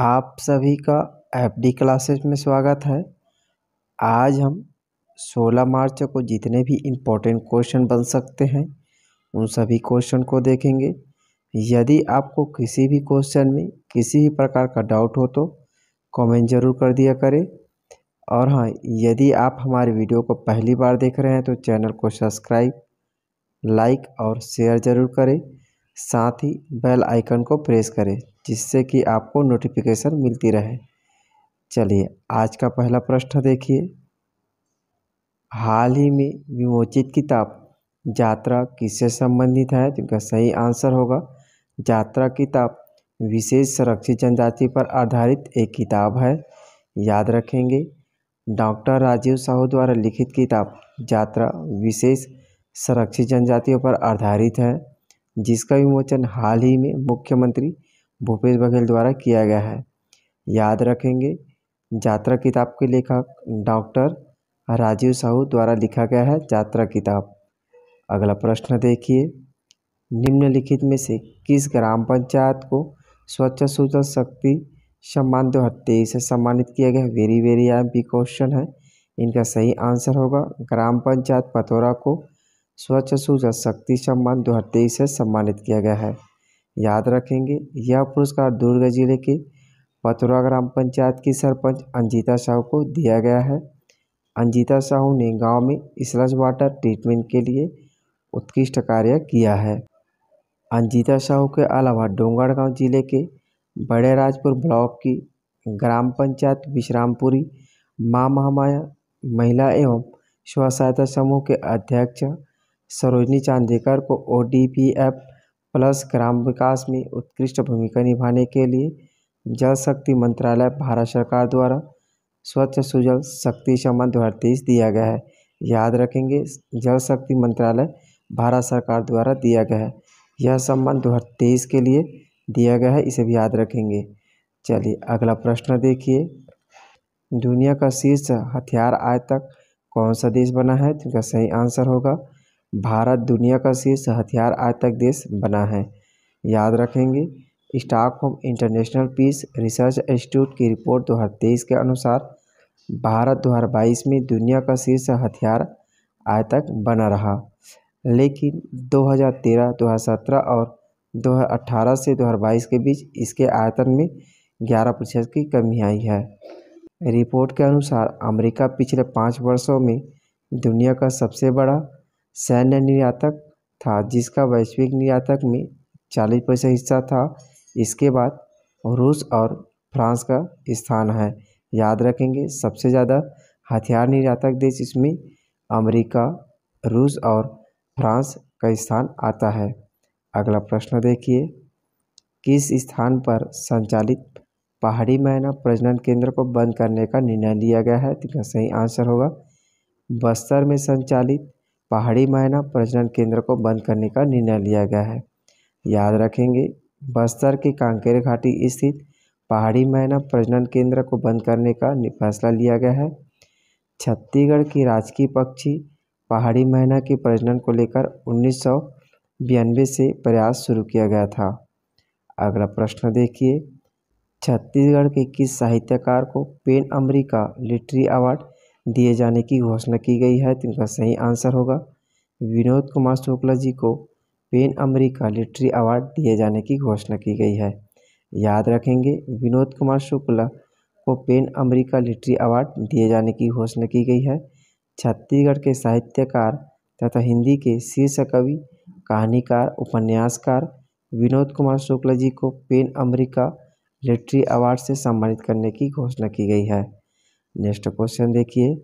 आप सभी का एफ डी क्लासेस में स्वागत है आज हम 16 मार्च को जितने भी इम्पोर्टेंट क्वेश्चन बन सकते हैं उन सभी क्वेश्चन को देखेंगे यदि आपको किसी भी क्वेश्चन में किसी भी प्रकार का डाउट हो तो कमेंट जरूर कर दिया करें और हाँ यदि आप हमारे वीडियो को पहली बार देख रहे हैं तो चैनल को सब्सक्राइब लाइक और शेयर ज़रूर करें साथ ही बेल आइकन को प्रेस करें जिससे कि आपको नोटिफिकेशन मिलती रहे चलिए आज का पहला प्रश्न देखिए हाल ही में विमोचित किताब यात्रा किससे संबंधित है जिनका तो सही आंसर होगा यात्रा किताब विशेष संरक्षित जनजाति पर आधारित एक किताब है याद रखेंगे डॉक्टर राजीव साहू द्वारा लिखित किताब यात्रा विशेष संरक्षित जनजातियों पर आधारित है जिसका विमोचन हाल ही में मुख्यमंत्री भूपेश बघेल द्वारा किया गया है याद रखेंगे यात्रा किताब के लेखक डॉक्टर राजीव साहू द्वारा लिखा गया है यात्रा किताब अगला प्रश्न देखिए निम्नलिखित में से किस ग्राम पंचायत को स्वच्छ सूचल शक्ति सम्मान दो हज़ार तेईस से सम्मानित किया गया very very M P question है इनका सही आंसर होगा ग्राम पंचायत पथौरा को स्वच्छ सूर्य शक्ति सम्मान दो हज़ार तेईस से सम्मानित किया गया है याद रखेंगे यह पुरस्कार दुर्ग जिले के पथुरा ग्राम पंचायत की सरपंच अंजिता साहू को दिया गया है अंजिता साहू ने गांव में स्लज वाटर ट्रीटमेंट के लिए उत्कृष्ट कार्य किया है अंजिता साहू के अलावा डोंगरगांव जिले के बड़े राजपुर ब्लॉक की ग्राम पंचायत विश्रामपुरी माँ महामाया महिला एवं स्व सहायता समूह के अध्यक्ष सरोजनी चांदेकर को O D P F plus ग्राम विकास में उत्कृष्ट भूमिका निभाने के लिए जल शक्ति मंत्रालय भारत सरकार द्वारा स्वच्छ सुजल शक्ति सम्मान दो हज़ार तेईस दिया गया है याद रखेंगे जल शक्ति मंत्रालय भारत सरकार द्वारा दिया गया है यह सम्मान दो हज़ार तेईस के लिए दिया गया है इसे भी याद रखेंगे चलिए अगला प्रश्न देखिए दुनिया का शीर्ष हथियार आय तक कौन सा देश बना है जिनका तो सही आंसर होगा भारत दुनिया का शीर्ष हथियार तक देश बना है याद रखेंगे Stockholm International Peace Research Institute की रिपोर्ट 2023 के अनुसार भारत 2022 में दुनिया का शीर्ष हथियार तक बना रहा लेकिन 2013, 2017 और 2018 से 2022 के बीच इसके आयतन में 11 प्रतिशत की कमी आई है रिपोर्ट के अनुसार अमेरिका पिछले पाँच वर्षों में दुनिया का सबसे बड़ा सैन्य निर्यातक था जिसका वैश्विक निर्यातक में चालीस प्रतिशत हिस्सा था इसके बाद रूस और फ्रांस का स्थान है याद रखेंगे सबसे ज़्यादा हथियार निर्यातक देश इसमें अमेरिका रूस और फ्रांस का स्थान आता है अगला प्रश्न देखिए किस स्थान पर संचालित पहाड़ी मैना प्रजनन केंद्र को बंद करने का निर्णय लिया गया है तो इसका सही आंसर होगा बस्तर में संचालित पहाड़ी मायना प्रजनन केंद्र को बंद करने का निर्णय लिया गया है याद रखेंगे बस्तर के कांकेर घाटी स्थित पहाड़ी मैना प्रजनन केंद्र को बंद करने का फैसला लिया गया है छत्तीसगढ़ की राजकीय पक्षी पहाड़ी मैना के प्रजनन को लेकर उन्नीस से प्रयास शुरू किया गया था अगला प्रश्न देखिए छत्तीसगढ़ के किस साहित्यकार को पेन अमरीका लिटरी अवार्ड दिए जाने की घोषणा की गई है तो इनका सही आंसर होगा विनोद कुमार शुक्ला जी को पेन अमेरिका लिटरी अवार्ड दिए जाने की घोषणा की गई है याद रखेंगे विनोद कुमार शुक्ला को पेन अमेरिका लिटरी अवार्ड दिए जाने की घोषणा की गई है छत्तीसगढ़ के साहित्यकार तथा हिंदी के शीर्ष कवि कहानीकार उपन्यासकार विनोद कुमार शुक्ला जी को पेन अमेरिका लिटरी अवार्ड से सम्मानित करने की घोषणा की गई है नेक्स्ट क्वेश्चन देखिए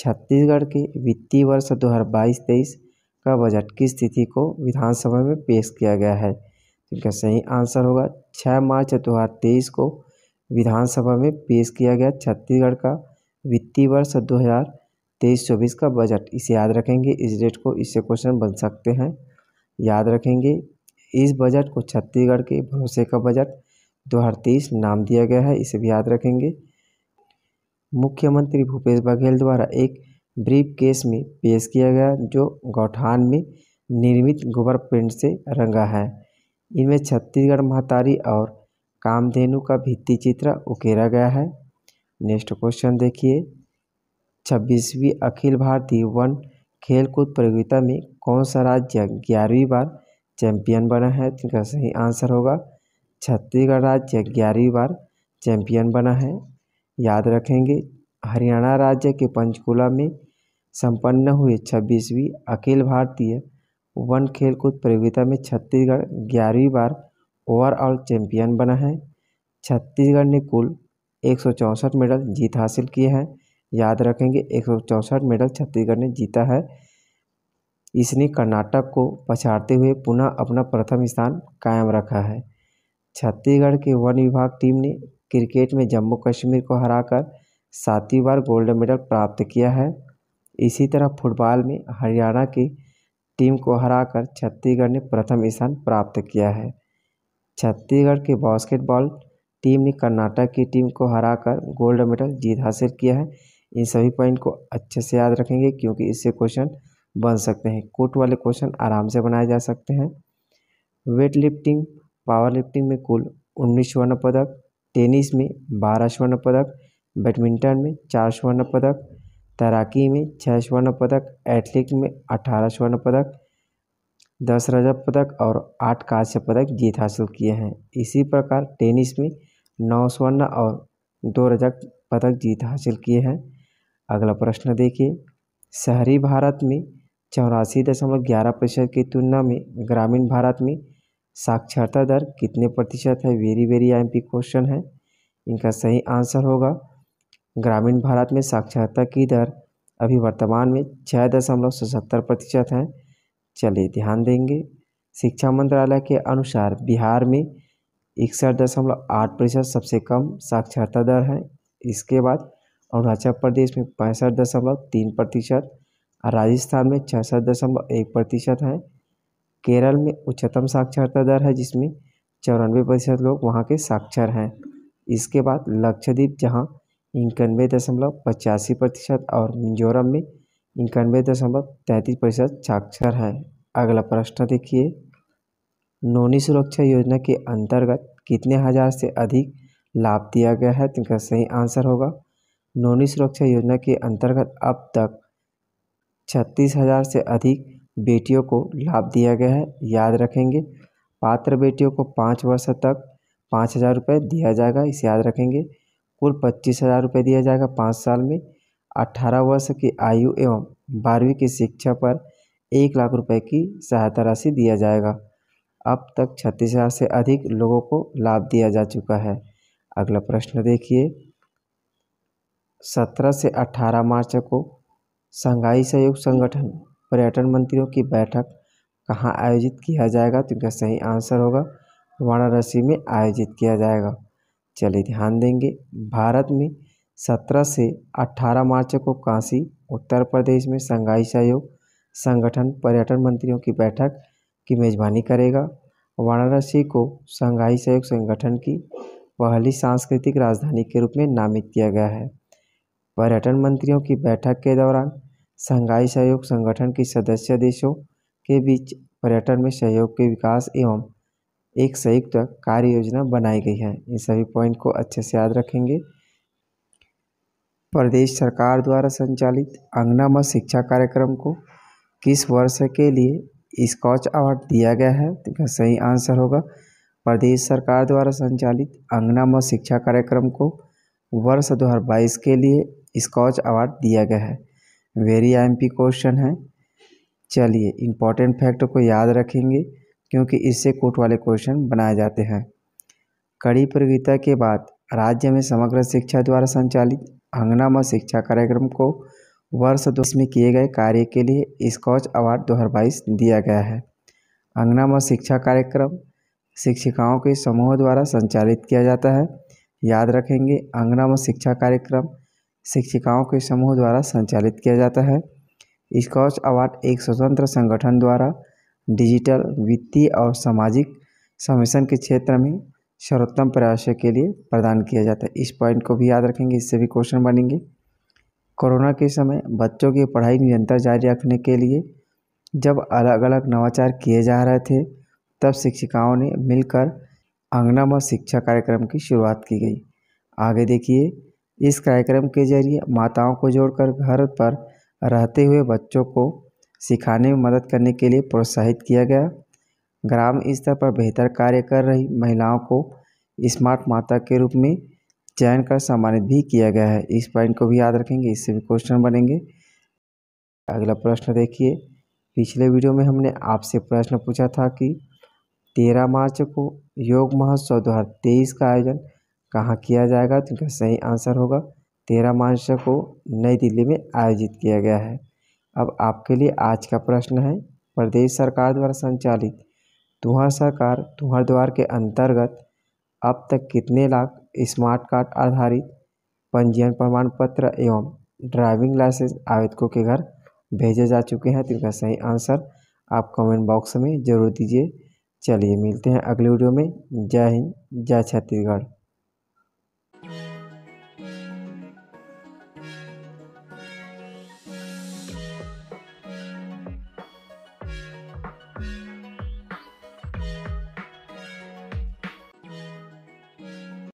छत्तीसगढ़ के वित्तीय वर्ष दो हज़ार बाईस तेईस का बजट की स्थिति को विधानसभा में पेश किया गया है इनका सही आंसर होगा छः मार्च दो हज़ार तेईस को विधानसभा में पेश किया गया छत्तीसगढ़ का वित्तीय वर्ष दो हज़ार तेईस चौबीस का बजट इसे याद रखेंगे इस डेट को इससे क्वेश्चन बन सकते हैं याद रखेंगे इस बजट को छत्तीसगढ़ के भरोसे का बजट दो हज़ार तेईस नाम दिया गया है इसे भी याद रखेंगे मुख्यमंत्री भूपेश बघेल द्वारा एक ब्रीफ केस में पेश किया गया जो गौठान में निर्मित गोबर पेंट से रंगा है इनमें छत्तीसगढ़ महतारी और कामधेनु का भित्ति चित्र उकेरा गया है नेक्स्ट क्वेश्चन देखिए छब्बीसवीं अखिल भारतीय वन खेलकूद प्रतियोगिता में कौन सा राज्य ग्यारहवीं बार चैंपियन बना है जिनका तो सही आंसर होगा छत्तीसगढ़ राज्य ग्यारहवीं बार चैंपियन बना है याद रखेंगे हरियाणा राज्य के पंचकूला में संपन्न हुए छब्बीसवीं अखिल भारतीय वन खेलकूद प्रतियोगिता में छत्तीसगढ़ ग्यारहवीं बार ओवरऑल चैंपियन बना है छत्तीसगढ़ ने कुल एक सौ चौंसठ मेडल जीत हासिल किए हैं याद रखेंगे एक सौ चौंसठ मेडल छत्तीसगढ़ ने जीता है इसने कर्नाटक को पछाड़ते हुए पुनः अपना प्रथम स्थान कायम रखा है छत्तीसगढ़ के वन विभाग टीम ने क्रिकेट में जम्मू कश्मीर को हराकर सातवीं बार गोल्ड मेडल प्राप्त किया है इसी तरह फुटबॉल में हरियाणा की टीम को हराकर छत्तीसगढ़ ने प्रथम स्थान प्राप्त किया है छत्तीसगढ़ की बास्केटबॉल टीम ने कर्नाटक की टीम को हराकर गोल्ड मेडल जीत हासिल किया है इन सभी पॉइंट को अच्छे से याद रखेंगे क्योंकि इससे क्वेश्चन बन सकते हैं कोट वाले क्वेश्चन आराम से बनाए जा सकते हैं वेट लिफ्टिंग पावर लिफ्टिंग में कुल उन्नीस स्वर्ण पदक टेनिस में बारह स्वर्ण पदक बैडमिंटन में चार स्वर्ण पदक तैराकी में छः स्वर्ण पदक एथलीट में अठारह स्वर्ण पदक दस रजत पदक और आठ कांस्य पदक जीत हासिल किए हैं इसी प्रकार टेनिस में नौ स्वर्ण और दो रजत पदक जीत हासिल किए हैं अगला प्रश्न देखिए शहरी भारत में चौरासी दशमलव ग्यारह प्रतिशत की तुलना में ग्रामीण भारत में साक्षरता दर कितने प्रतिशत है वेरी वेरी पी क्वेश्चन है इनका सही आंसर होगा ग्रामीण भारत में साक्षरता की दर अभी वर्तमान में छः दशमलव सतहत्तर प्रतिशत है चलिए ध्यान देंगे शिक्षा मंत्रालय के अनुसार बिहार में इकसठ दशमलव आठ प्रतिशत सबसे कम साक्षरता दर है इसके बाद अरुणाचल प्रदेश में पैंसठ दशमलव तीन प्रतिशत और राजस्थान में छियासठ दशमलव एक प्रतिशत है केरल में उच्चतम साक्षरता दर है जिसमें चौरानवे प्रतिशत लोग वहाँ के साक्षर हैं इसके बाद लक्षद्वीप जहाँ इक्यानवे दशमलव पचासी प्रतिशत और मिजोरम में इक्यानवे दशमलव तैंतीस प्रतिशत साक्षर हैं अगला प्रश्न देखिए नोनी सुरक्षा योजना के अंतर्गत कितने हज़ार से अधिक लाभ दिया गया है तो इनका सही आंसर होगा नोनी सुरक्षा योजना के अंतर्गत अब तक छत्तीस हज़ार से अधिक बेटियों को लाभ दिया गया है याद रखेंगे पात्र बेटियों को पाँच वर्ष तक पाँच हज़ार रुपये दिया जाएगा इसे याद रखेंगे कुल पच्चीस हज़ार रुपये दिया जाएगा पाँच साल में अट्ठारह वर्ष की आयु एवं बारहवीं की शिक्षा पर एक लाख रुपये की सहायता राशि दिया जाएगा अब तक छत्तीस हज़ार से अधिक लोगों को लाभ दिया जा चुका है अगला प्रश्न देखिए सत्रह से अठारह मार्च को संघाई सहयोग संगठन पर्यटन मंत्रियों की बैठक कहाँ आयोजित किया जाएगा तो इनका सही आंसर होगा वाराणसी में आयोजित किया जाएगा चलिए ध्यान देंगे भारत में सत्रह से अट्ठारह मार्च को काशी उत्तर प्रदेश में संघाई सहयोग संगठन पर्यटन मंत्रियों की बैठक की मेजबानी करेगा वाराणसी को संघाई सहयोग संगठन की पहली सांस्कृतिक राजधानी के रूप में नामित किया गया है पर्यटन मंत्रियों की बैठक के दौरान शंघाई सहयोग संगठन के सदस्य देशों के बीच पर्यटन में सहयोग के विकास एवं एक संयुक्त कार्य योजना बनाई गई है इन सभी पॉइंट को अच्छे से याद रखेंगे प्रदेश सरकार द्वारा संचालित अंगनामा शिक्षा कार्यक्रम को किस वर्ष के लिए स्कॉच अवार्ड दिया गया है तो इसका सही आंसर होगा प्रदेश सरकार द्वारा संचालित अंगनामा शिक्षा कार्यक्रम को वर्ष 2022 के लिए स्कॉच अवार्ड दिया गया है वेरी आई क्वेश्चन है चलिए इम्पॉर्टेंट फैक्ट को याद रखेंगे क्योंकि इससे कोट वाले क्वेश्चन बनाए जाते हैं कड़ी प्रतियोगिता के बाद राज्य में समग्र शिक्षा द्वारा संचालित अंगनामा शिक्षा कार्यक्रम को वर्ष दो में किए गए कार्य के लिए स्कॉच अवार्ड बाईस दिया गया है अंगनामा शिक्षा कार्यक्रम शिक्षिकाओं के समूह द्वारा संचालित किया जाता है याद रखेंगे अंगनामा शिक्षा कार्यक्रम शिक्षिकाओं के समूह द्वारा संचालित किया जाता है स्कॉच अवार्ड एक स्वतंत्र संगठन द्वारा डिजिटल वित्तीय और सामाजिक सम्मिशन के क्षेत्र में सर्वोत्तम प्रयासों के लिए प्रदान किया जाता है इस पॉइंट को भी याद रखेंगे इससे भी क्वेश्चन बनेंगे कोरोना के समय बच्चों की पढ़ाई निरंतर जारी रखने के लिए जब अलग अलग नवाचार किए जा रहे थे तब शिक्षिकाओं ने मिलकर अंगना शिक्षा कार्यक्रम की शुरुआत की गई आगे देखिए इस कार्यक्रम के जरिए माताओं को जोड़कर घर पर रहते हुए बच्चों को सिखाने में मदद करने के लिए प्रोत्साहित किया गया ग्राम स्तर पर बेहतर कार्य कर रही महिलाओं को स्मार्ट माता के रूप में चयन कर सम्मानित भी किया गया है इस पॉइंट को भी याद रखेंगे इससे भी क्वेश्चन बनेंगे अगला प्रश्न देखिए पिछले वीडियो में हमने आपसे प्रश्न पूछा था कि तेरह मार्च को योग महोत्सव दो हज़ार तेईस का आयोजन कहाँ किया जाएगा तो इनका सही आंसर होगा तेरह मार्च को नई दिल्ली में आयोजित किया गया है अब आपके लिए आज का प्रश्न है प्रदेश सरकार द्वारा संचालित तुम्हार सरकार तुम्हार द्वार के अंतर्गत अब तक कितने लाख स्मार्ट कार्ड आधारित पंजीयन प्रमाण पत्र एवं ड्राइविंग लाइसेंस आवेदकों के घर भेजे जा चुके हैं तो इनका सही आंसर आप कमेंट बॉक्स में जरूर दीजिए चलिए मिलते हैं अगले वीडियो में जय हिंद जय छत्तीसगढ़ Bye.